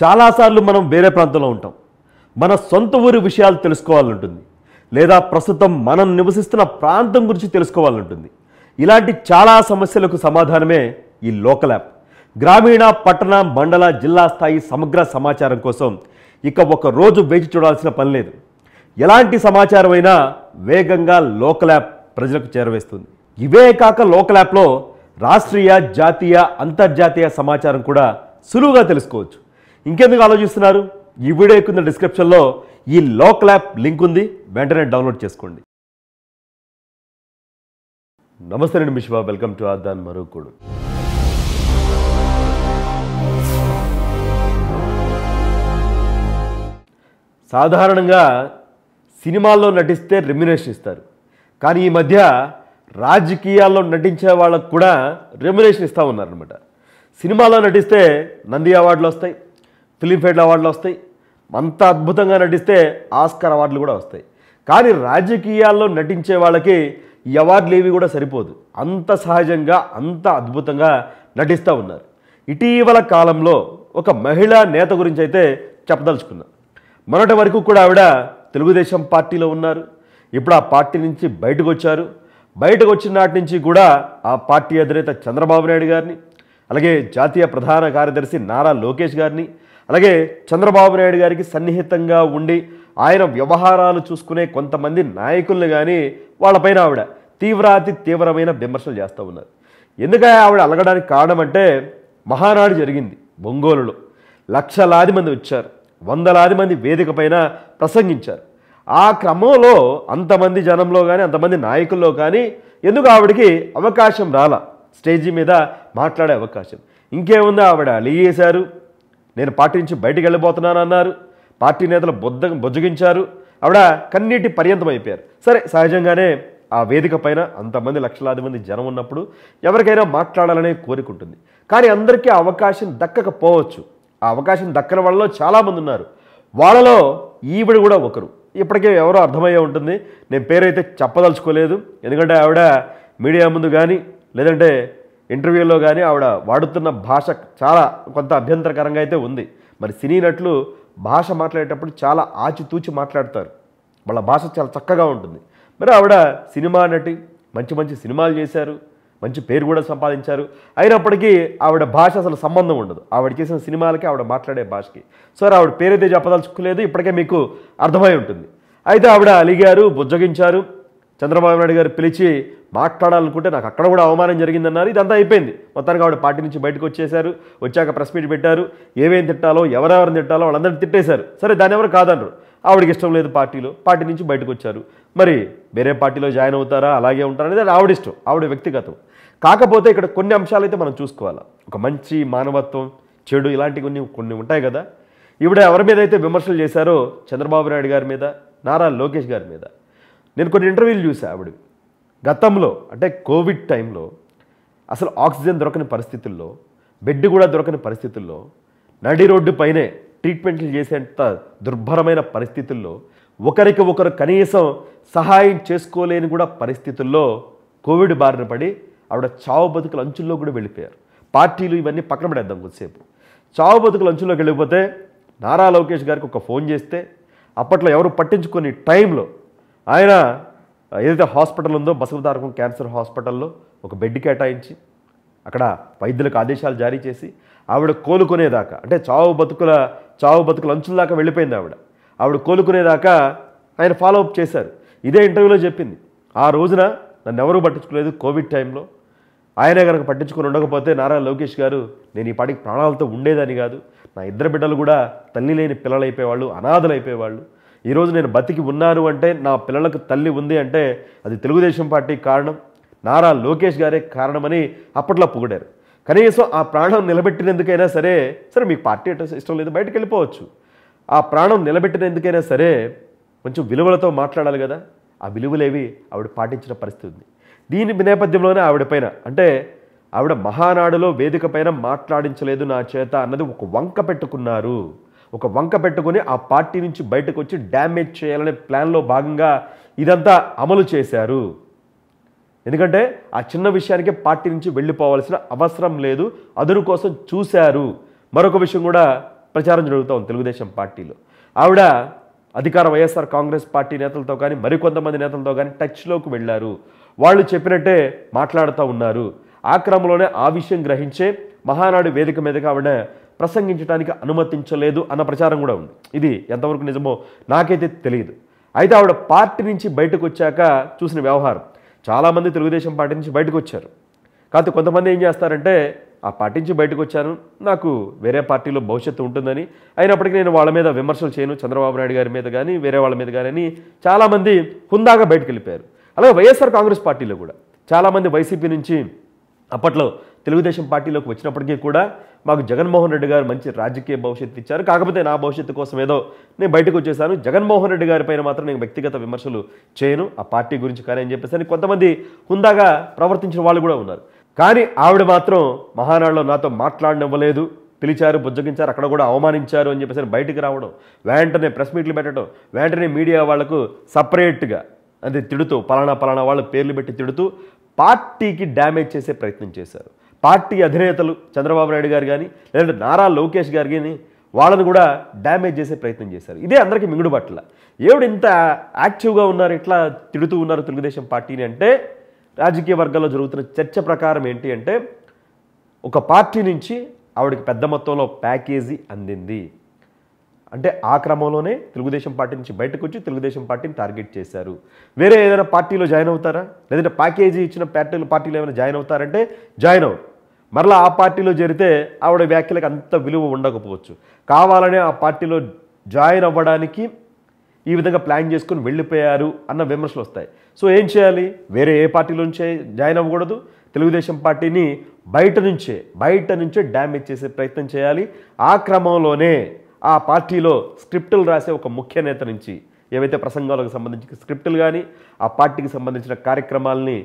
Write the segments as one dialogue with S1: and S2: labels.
S1: చాలాసార్లు మనం వేరే ప్రాంతంలో ఉంటాం మన సొంత ఊరి విషయాలు తెలుసుకోవాలంటుంది లేదా ప్రస్తుతం మనం నివసిస్తున్న ప్రాంతం గురించి తెలుసుకోవాలంటుంది ఇలాంటి చాలా సమస్యలకు సమాధానమే ఈ లోకల్ యాప్ గ్రామీణ పట్టణ మండల జిల్లా స్థాయి సమగ్ర సమాచారం కోసం ఇక ఒక రోజు వేచి చూడాల్సిన పని లేదు ఎలాంటి సమాచారం అయినా వేగంగా లోకల్ యాప్ ప్రజలకు చేరవేస్తుంది ఇవే కాక లోకల్ యాప్లో రాష్ట్రీయ జాతీయ అంతర్జాతీయ సమాచారం కూడా సులువుగా తెలుసుకోవచ్చు ఇంకెందుకు ఆలోచిస్తున్నారు ఈ వీడియో కింద డిస్క్రిప్షన్లో ఈ లోకల్ యాప్ లింక్ ఉంది వెంటనే డౌన్లోడ్ చేసుకోండి నమస్తే నేను మిశ్వా వెల్కమ్ టు ఆర్దాన్ మరుకుడు సాధారణంగా సినిమాల్లో నటిస్తే రెమ్యునేషన్ ఇస్తారు కానీ ఈ మధ్య రాజకీయాల్లో నటించే వాళ్ళకు కూడా రెమ్యునేషన్ ఇస్తూ ఉన్నారనమాట సినిమాలో నటిస్తే నంది అవార్డులు వస్తాయి ఫిలింఫేర్ అవార్డులు వస్తాయి అంత అద్భుతంగా నటిస్తే ఆస్కర్ అవార్డులు కూడా వస్తాయి కానీ రాజకీయాల్లో నటించే వాళ్ళకి అవార్డులు ఏవి కూడా సరిపోదు అంత సహజంగా అంత అద్భుతంగా నటిస్తూ ఉన్నారు ఇటీవల కాలంలో ఒక మహిళా నేత గురించి అయితే చెప్పదలుచుకున్నారు మొన్నటి వరకు కూడా ఆవిడ తెలుగుదేశం పార్టీలో ఉన్నారు ఇప్పుడు ఆ పార్టీ నుంచి బయటకు వచ్చారు బయటకు వచ్చిన నాటి నుంచి కూడా ఆ పార్టీ అధినేత చంద్రబాబు నాయుడు గారిని అలాగే జాతీయ ప్రధాన కార్యదర్శి నారా లోకేష్ గారిని అలాగే చంద్రబాబు నాయుడు గారికి సన్నిహితంగా ఉండి ఆయన వ్యవహారాలు చూసుకునే కొంతమంది నాయకుల్ని కానీ వాళ్ళపైన ఆవిడ తీవ్రాతి తీవ్రమైన విమర్శలు చేస్తూ ఉన్నారు ఎందుకంటే ఆవిడ అలగడానికి కారణం అంటే మహానాడు జరిగింది ఒంగోలులో లక్షలాది మంది వచ్చారు వందలాది మంది వేదిక పైన ప్రసంగించారు ఆ క్రమంలో అంతమంది జనంలో కానీ అంతమంది నాయకుల్లో కానీ ఎందుకు ఆవిడకి అవకాశం రాల స్టేజీ మీద మాట్లాడే అవకాశం ఇంకేముంది ఆవిడ అలిగేశారు నేను పార్టీ నుంచి బయటికి వెళ్ళిపోతున్నాను అన్నారు పార్టీ నేతలు బుద్ధ బుజ్జగించారు ఆవిడ కన్నీటి పర్యంతం అయిపోయారు సరే సహజంగానే ఆ వేదిక పైన అంతమంది లక్షలాది మంది జనం ఉన్నప్పుడు ఎవరికైనా మాట్లాడాలనే కోరిక ఉంటుంది కానీ అందరికీ అవకాశం దక్కకపోవచ్చు ఆ అవకాశం దక్కని వాళ్ళలో చాలామంది ఉన్నారు వాళ్ళలో ఈవిడ కూడా ఒకరు ఇప్పటికే ఎవరో అర్థమయ్యే ఉంటుంది నేను పేరైతే చెప్పదలుచుకోలేదు ఎందుకంటే ఆవిడ మీడియా ముందు కానీ లేదంటే ఇంటర్వ్యూలో కానీ ఆవిడ వాడుతున్న భాష చాలా కొంత అభ్యంతరకరంగా అయితే ఉంది మరి సినీ నటులు భాష మాట్లాడేటప్పుడు చాలా ఆచితూచి మాట్లాడతారు వాళ్ళ భాష చాలా చక్కగా ఉంటుంది మరి ఆవిడ సినిమా నటి మంచి మంచి సినిమాలు చేశారు మంచి పేరు కూడా సంపాదించారు అయినప్పటికీ ఆవిడ భాష అసలు సంబంధం ఉండదు ఆవిడ చేసిన సినిమాలకి ఆవిడ మాట్లాడే భాషకి సో ఆవిడ పేరైతే చెప్పదలుచుకోలేదు ఇప్పటికే మీకు అర్థమై ఉంటుంది అయితే ఆవిడ అలిగారు బుజ్జగించారు చంద్రబాబు నాయుడు గారు పిలిచి మాట్లాడాలనుకుంటే నాకు అక్కడ కూడా అవమానం జరిగిందన్నారు ఇదంతా అయిపోయింది మొత్తానికి ఆవిడ పార్టీ నుంచి బయటకు వచ్చేశారు వచ్చాక ప్రెస్ మీట్ పెట్టారు ఏమేం తిట్టాలో ఎవరెవరిని తిట్టాలో వాళ్ళందరినీ తిట్టేశారు సరే దాని ఎవరు కాదన్నారు ఆవిడకి ఇష్టం లేదు పార్టీలో పార్టీ నుంచి బయటకు వచ్చారు మరి వేరే పార్టీలో జాయిన్ అవుతారా అలాగే ఉంటారా అనేది ఆవిడ ఇష్టం ఆవిడ వ్యక్తిగతం కాకపోతే ఇక్కడ కొన్ని అంశాలైతే మనం చూసుకోవాలి ఒక మంచి మానవత్వం చెడు ఇలాంటి కొన్ని కొన్ని ఉంటాయి కదా ఇవిడ ఎవరి మీద అయితే విమర్శలు చేశారో చంద్రబాబు నాయుడు గారి మీద నారా లోకేష్ గారి మీద నేను కొన్ని ఇంటర్వ్యూలు చూసా ఆవిడ గతంలో అంటే కోవిడ్ టైంలో అసలు ఆక్సిజన్ దొరకని పరిస్థితుల్లో బెడ్ కూడా దొరకని పరిస్థితుల్లో నడి రోడ్డు పైనే ట్రీట్మెంట్లు చేసేంత దుర్భరమైన పరిస్థితుల్లో ఒకరికి ఒకరు కనీసం సహాయం చేసుకోలేని కూడా పరిస్థితుల్లో కోవిడ్ బారిన పడి ఆవిడ చావు బతుకుల అంచుల్లో కూడా వెళ్ళిపోయారు పార్టీలు ఇవన్నీ పక్కన పడేద్దాం కొద్దిసేపు చావు బతుకుల అంచుల్లోకి వెళ్ళిపోతే నారా లోకేష్ గారికి ఒక ఫోన్ చేస్తే అప్పట్లో ఎవరు పట్టించుకొని టైంలో ఆయన ఏదైతే హాస్పిటల్ ఉందో బసవతారకం క్యాన్సర్ హాస్పిటల్లో ఒక బెడ్ కేటాయించి అక్కడ వైద్యులకు ఆదేశాలు జారీ చేసి ఆవిడ కోలుకునేదాకా అంటే చావు బతుకుల చావు బతుకుల అంచుల దాకా వెళ్ళిపోయింది ఆవిడ ఆవిడ కోలుకునేదాకా ఆయన ఫాలో అప్ చేశారు ఇదే ఇంటర్వ్యూలో చెప్పింది ఆ రోజున నన్ను ఎవరూ పట్టించుకోలేదు కోవిడ్ టైంలో ఆయనే కనుక పట్టించుకొని ఉండకపోతే నారా లోకేష్ గారు నేను ఈ పాటికి ప్రాణాలతో ఉండేదని కాదు నా ఇద్దరు బిడ్డలు కూడా తల్లి లేని పిల్లలు అయిపోయేవాళ్ళు అనాథలు అయిపోయేవాళ్ళు ఈరోజు నేను బతికి ఉన్నాను అంటే నా పిల్లలకు తల్లి ఉంది అంటే అది తెలుగుదేశం పార్టీ కారణం నారా లోకేష్ గారే కారణమని అప్పట్లో పొగిడారు కనీసం ఆ ప్రాణం నిలబెట్టినందుకైనా సరే సరే మీకు పార్టీ అంటే ఇష్టం లేదు బయటకు వెళ్ళిపోవచ్చు ఆ ప్రాణం నిలబెట్టినందుకైనా సరే కొంచెం విలువలతో మాట్లాడాలి కదా ఆ విలువలేవి ఆవిడ పాటించిన పరిస్థితి ఉంది దీని నేపథ్యంలోనే ఆవిడ పైన అంటే ఆవిడ మహానాడులో వేదిక పైన మాట్లాడించలేదు నా చేత అన్నది ఒక వంక పెట్టుకున్నారు ఒక వంక పెట్టుకొని ఆ పార్టీ నుంచి బయటకు వచ్చి డ్యామేజ్ చేయాలనే ప్లాన్లో భాగంగా ఇదంతా అమలు చేశారు ఎందుకంటే ఆ చిన్న విషయానికే పార్టీ నుంచి వెళ్ళిపోవాల్సిన అవసరం లేదు అదురు కోసం చూశారు మరొక విషయం కూడా ప్రచారం జరుగుతూ ఉంది తెలుగుదేశం పార్టీలో ఆవిడ అధికార వైఎస్ఆర్ కాంగ్రెస్ పార్టీ నేతలతో కానీ మరికొంతమంది నేతలతో కానీ టచ్లోకి వెళ్ళారు వాళ్ళు చెప్పినట్టే మాట్లాడుతూ ఉన్నారు ఆ క్రమంలోనే ఆ విషయం గ్రహించే మహానాడు వేదిక మీదగా ఆవిడ ప్రసంగించడానికి అనుమతించలేదు అన్న ప్రచారం కూడా ఉంది ఇది ఎంతవరకు నిజమో నాకైతే తెలియదు అయితే ఆవిడ పార్టీ నుంచి బయటకు వచ్చాక చూసిన వ్యవహారం చాలామంది తెలుగుదేశం పార్టీ నుంచి బయటకు వచ్చారు కాకపోతే కొంతమంది ఏం చేస్తారంటే ఆ పార్టీ నుంచి బయటకు వచ్చాను నాకు వేరే పార్టీలో భవిష్యత్తు ఉంటుందని అయినప్పటికీ నేను వాళ్ళ మీద విమర్శలు చేయను చంద్రబాబు నాయుడు గారి మీద కానీ వేరే వాళ్ళ మీద కానీ చాలామంది హుందాగా బయటకు వెళ్ళిపోయారు అలాగే వైఎస్ఆర్ కాంగ్రెస్ పార్టీలో కూడా చాలామంది వైసీపీ నుంచి అప్పట్లో తెలుగుదేశం పార్టీలోకి వచ్చినప్పటికీ కూడా మాకు జగన్మోహన్ రెడ్డి గారు మంచి రాజకీయ భవిష్యత్తు ఇచ్చారు కాకపోతే నా భవిష్యత్తు కోసం ఏదో నేను బయటకు వచ్చేసాను జగన్మోహన్ రెడ్డి గారి పైన మాత్రం నేను వ్యక్తిగత విమర్శలు చేయను ఆ పార్టీ గురించి కానీ అని చెప్పేసి కొంతమంది హుందాగా ప్రవర్తించిన వాళ్ళు కూడా ఉన్నారు కానీ ఆవిడ మాత్రం మహానాడులో నాతో మాట్లాడనివ్వలేదు పిలిచారు బుజ్జగించారు అక్కడ కూడా అవమానించారు అని చెప్పేసి బయటకు రావడం వెంటనే ప్రెస్ మీట్లు పెట్టడం వెంటనే మీడియా వాళ్లకు సపరేట్గా అది తిడుతూ పలానా పలానా వాళ్ళ పేర్లు పెట్టి తిడుతూ పార్టీకి డ్యామేజ్ చేసే ప్రయత్నం చేశారు పార్టీ అధినేతలు చంద్రబాబు నాయుడు గారు కానీ లేదంటే నారా లోకేష్ గారు కానీ వాళ్ళని కూడా డ్యామేజ్ చేసే ప్రయత్నం చేశారు ఇదే అందరికీ మింగుడు పట్ల ఏవిడ ఇంత యాక్టివ్గా ఉన్నారు ఇట్లా తిడుతూ ఉన్నారు తెలుగుదేశం పార్టీని అంటే రాజకీయ వర్గాల్లో జరుగుతున్న చర్చ ప్రకారం ఏంటి అంటే ఒక పార్టీ నుంచి ఆవిడకి పెద్ద మొత్తంలో ప్యాకేజీ అందింది అంటే ఆ క్రమంలోనే తెలుగుదేశం పార్టీ నుంచి బయటకు వచ్చి తెలుగుదేశం పార్టీని టార్గెట్ చేశారు వేరే ఏదైనా పార్టీలో జాయిన్ అవుతారా లేదంటే ప్యాకేజీ ఇచ్చిన పార్టీలు పార్టీలో ఏమైనా జాయిన్ అవుతారంటే జాయిన్ అవ్వరు మరలా ఆ పార్టీలో చేరితే ఆవిడ వ్యాఖ్యలకు అంత విలువ ఉండకపోవచ్చు కావాలనే ఆ పార్టీలో జాయిన్ అవ్వడానికి ఈ విధంగా ప్లాన్ చేసుకుని వెళ్ళిపోయారు అన్న విమర్శలు వస్తాయి సో ఏం చేయాలి వేరే ఏ పార్టీలోంచే జాయిన్ అవ్వకూడదు తెలుగుదేశం పార్టీని బయట నుంచే బయట నుంచే డ్యామేజ్ చేసే ప్రయత్నం చేయాలి ఆ క్రమంలోనే ఆ పార్టీలో స్క్రిప్టులు రాసే ఒక ముఖ్య నేత నుంచి ఏవైతే ప్రసంగాలకు సంబంధించిన స్క్రిప్టులు కానీ ఆ పార్టీకి సంబంధించిన కార్యక్రమాలని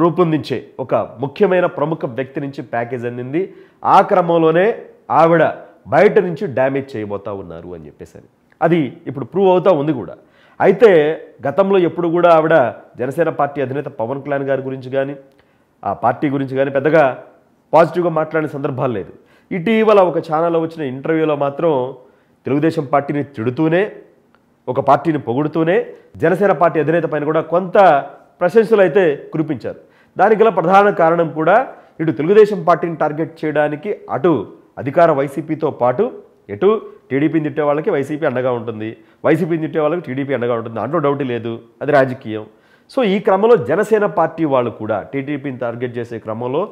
S1: రూపొందించే ఒక ముఖ్యమైన ప్రముఖ వ్యక్తి నుంచి ప్యాకేజ్ అందింది ఆ క్రమంలోనే ఆవిడ బయట నుంచి డ్యామేజ్ చేయబోతూ ఉన్నారు అని చెప్పేసి అది ఇప్పుడు ప్రూవ్ అవుతూ ఉంది కూడా అయితే గతంలో ఎప్పుడు కూడా ఆవిడ జనసేన పార్టీ అధినేత పవన్ కళ్యాణ్ గారి గురించి కానీ ఆ పార్టీ గురించి కానీ పెద్దగా పాజిటివ్గా మాట్లాడిన సందర్భాలు లేదు ఇటీవల ఒక ఛానల్లో వచ్చిన ఇంటర్వ్యూలో మాత్రం తెలుగుదేశం పార్టీని తిడుతూనే ఒక పార్టీని పొగుడుతూనే జనసేన పార్టీ అధినేత పైన కూడా కొంత ప్రశంసలు అయితే కురిపించారు దానికి గల ప్రధాన కారణం కూడా ఇటు తెలుగుదేశం పార్టీని టార్గెట్ చేయడానికి అటు అధికార వైసీపీతో పాటు ఎటు టీడీపీని తిట్టే వాళ్ళకి వైసీపీ అండగా ఉంటుంది వైసీపీని తిట్టే వాళ్ళకి టీడీపీ అండగా ఉంటుంది దాంట్లో డౌట్ లేదు అది రాజకీయం సో ఈ క్రమంలో జనసేన పార్టీ వాళ్ళు కూడా టీడీపీని టార్గెట్ చేసే క్రమంలో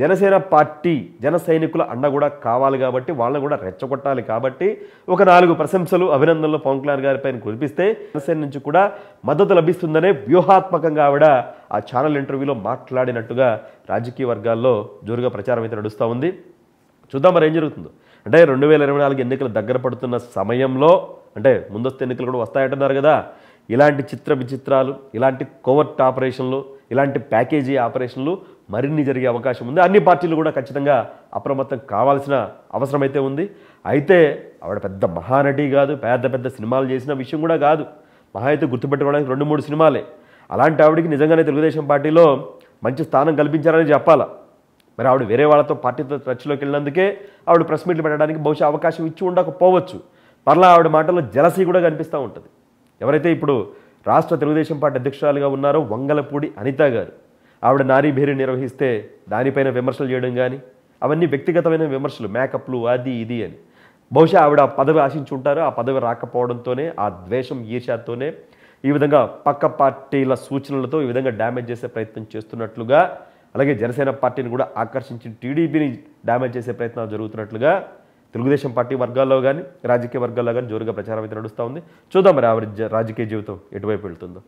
S1: జనసేన పార్టీ జన సైనికుల అండ కూడా కావాలి కాబట్టి వాళ్ళని కూడా రెచ్చగొట్టాలి కాబట్టి ఒక నాలుగు ప్రశంసలు అభినందనలు పవన్ కళ్యాణ్ గారి పైన కురిపిస్తే జనసేన నుంచి కూడా మద్దతు లభిస్తుందనే వ్యూహాత్మకంగా ఆవిడ ఆ ఛానల్ ఇంటర్వ్యూలో మాట్లాడినట్టుగా రాజకీయ వర్గాల్లో జోరుగా ప్రచారం అయితే నడుస్తూ ఉంది చూద్దాం మరి ఏం జరుగుతుందో అంటే రెండు వేల ఇరవై నాలుగు ఎన్నికలు దగ్గర పడుతున్న సమయంలో అంటే ముందస్తు ఎన్నికలు కూడా వస్తాయంటున్నారు కదా ఇలాంటి చిత్ర విచిత్రాలు ఇలాంటి కోవర్ట్ ఆపరేషన్లు ఇలాంటి ప్యాకేజీ ఆపరేషన్లు మరిన్ని జరిగే అవకాశం ఉంది అన్ని పార్టీలు కూడా ఖచ్చితంగా అప్రమత్తం కావాల్సిన అవసరం అయితే ఉంది అయితే ఆవిడ పెద్ద మహానటి కాదు పెద్ద పెద్ద సినిమాలు చేసిన విషయం కూడా కాదు మహా అయితే గుర్తుపెట్టుకోవడానికి రెండు మూడు సినిమాలే అలాంటి ఆవిడకి నిజంగానే తెలుగుదేశం పార్టీలో మంచి స్థానం కల్పించారని చెప్పాలా మరి ఆవిడ వేరే వాళ్ళతో పార్టీతో చర్చలోకి వెళ్ళినందుకే ఆవిడ ప్రెస్ మీట్లు పెట్టడానికి బహుశా అవకాశం ఇచ్చి ఉండకపోవచ్చు మరలా ఆవిడ మాటల్లో జలసీ కూడా కనిపిస్తూ ఉంటుంది ఎవరైతే ఇప్పుడు రాష్ట్ర తెలుగుదేశం పార్టీ అధ్యక్షురాలుగా ఉన్నారు వంగలపూడి అనిత గారు ఆవిడ నారీభేరి నిర్వహిస్తే దానిపైన విమర్శలు చేయడం కానీ అవన్నీ వ్యక్తిగతమైన విమర్శలు మేకప్లు అది ఇది అని బహుశా ఆవిడ ఆ పదవి ఆశించుంటారు ఆ పదవి రాకపోవడంతోనే ఆ ద్వేషం ఈర్ష్యాతోనే ఈ విధంగా పక్క పార్టీల సూచనలతో ఈ విధంగా డ్యామేజ్ చేసే ప్రయత్నం చేస్తున్నట్లుగా అలాగే జనసేన పార్టీని కూడా ఆకర్షించి టీడీపీని డ్యామేజ్ చేసే ప్రయత్నాలు జరుగుతున్నట్లుగా తెలుగుదేశం పార్టీ వర్గాల్లో కానీ రాజకీయ వర్గాల్లో కానీ జోరుగా ప్రచారం అయితే నడుస్తూ ఉంది చూద్దాం మరి ఆవిడ రాజకీయ జీవితం ఎటువైపు వెళ్తుందో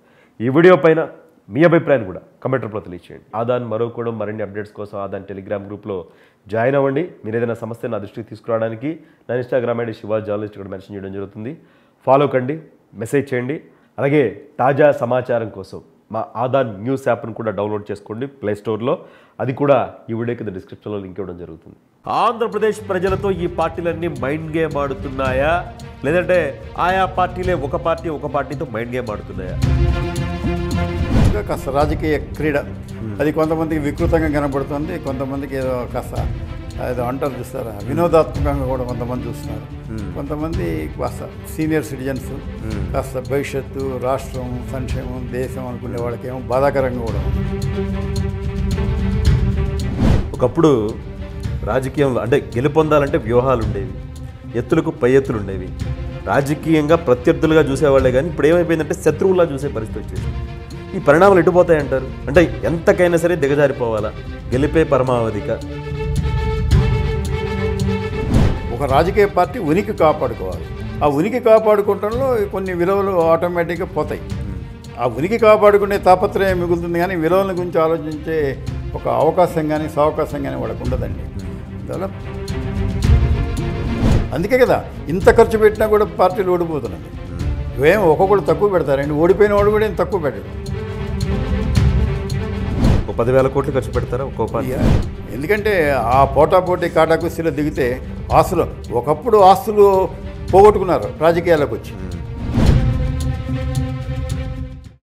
S1: ఈ వీడియో పైన మీ అభిప్రాయం కూడా కమెంట్ రూపంలో తెలియచేయండి ఆదాన్ మరో కూడా మరిన్ని అప్డేట్స్ కోసం ఆదాన్ టెలిగ్రామ్ గ్రూప్లో జాయిన్ అవ్వండి మీరు ఏదైనా సమస్య నా దృష్టికి తీసుకురావడానికి నా ఇన్స్టాగ్రామ్ ఐడి శివాజ్ జర్నలిస్ట్ కూడా మెన్షన్ చేయడం జరుగుతుంది ఫాలో కండి మెసేజ్ చేయండి అలాగే తాజా సమాచారం కోసం మా ఆదాన్ న్యూస్ యాప్ను కూడా డౌన్లోడ్ చేసుకోండి ప్లేస్టోర్లో అది కూడా ఈ వీడియో కింద డిస్క్రిప్షన్లో లింక్ ఇవ్వడం జరుగుతుంది ఆంధ్రప్రదేశ్ ప్రజలతో ఈ పార్టీలన్నీ మైండ్ గేమ్ ఆడుతున్నాయా
S2: లేదంటే ఆయా పార్టీలే ఒక పార్టీ ఒక పార్టీతో మైండ్ గేమ్ ఆడుతున్నాయా కాస్త రాజకీయ క్రీడ అది కొంతమందికి వికృతంగా కనబడుతుంది కొంతమందికి ఏదో కాస్త ఏదో అంటారు చూస్తారా వినోదాత్మకంగా కూడా కొంతమంది చూస్తున్నారు కొంతమంది కాస్త సీనియర్ సిటిజన్స్ కాస్త భవిష్యత్తు రాష్ట్రం సంక్షేమం దేశం అనుకునే వాళ్ళకేమో బాధాకరంగా కూడా
S1: ఒకప్పుడు రాజకీయంలో అంటే గెలుపొందాలంటే వ్యూహాలు ఉండేవి ఎత్తులకు పై ఎత్తులు ఉండేవి రాజకీయంగా ప్రత్యర్థులుగా చూసేవాళ్ళే కానీ ఇప్పుడు ఏమైపోయిందంటే శత్రువులా చూసే పరిస్థితి వచ్చేసి ఈ పరిణామాలు ఎటుపోతాయంటారు అంటే ఎంతకైనా సరే దిగజారిపోవాలా గెలిపే పరమావధిక
S2: ఒక రాజకీయ పార్టీ ఉనికి కాపాడుకోవాలి ఆ ఉనికి కాపాడుకోవటంలో కొన్ని విలువలు ఆటోమేటిక్గా పోతాయి ఆ ఉనికి కాపాడుకునే తాపత్రయం మిగులుతుంది కానీ విలువల గురించి ఆలోచించే ఒక అవకాశం కానీ సవకాశం కానీ వాళ్ళకు ఉండదండి డెవలప్ అందుకే కదా ఇంత ఖర్చు పెట్టినా కూడా పార్టీలు ఓడిపోతున్నాయి ఏం ఒక్కొక్కడు తక్కువ పెడతారండి ఓడిపోయిన వాడు కూడా ఏం తక్కువ పెట్టడు ఒక పదివేల కోట్లు ఖర్చు పెడతారా ఒక్కో పార్టీ ఎందుకంటే ఆ పోటా పోటీ కాటాకుస్తీలో దిగితే ఆస్తులు ఒకప్పుడు ఆస్తులు పోగొట్టుకున్నారు రాజకీయాలకు వచ్చి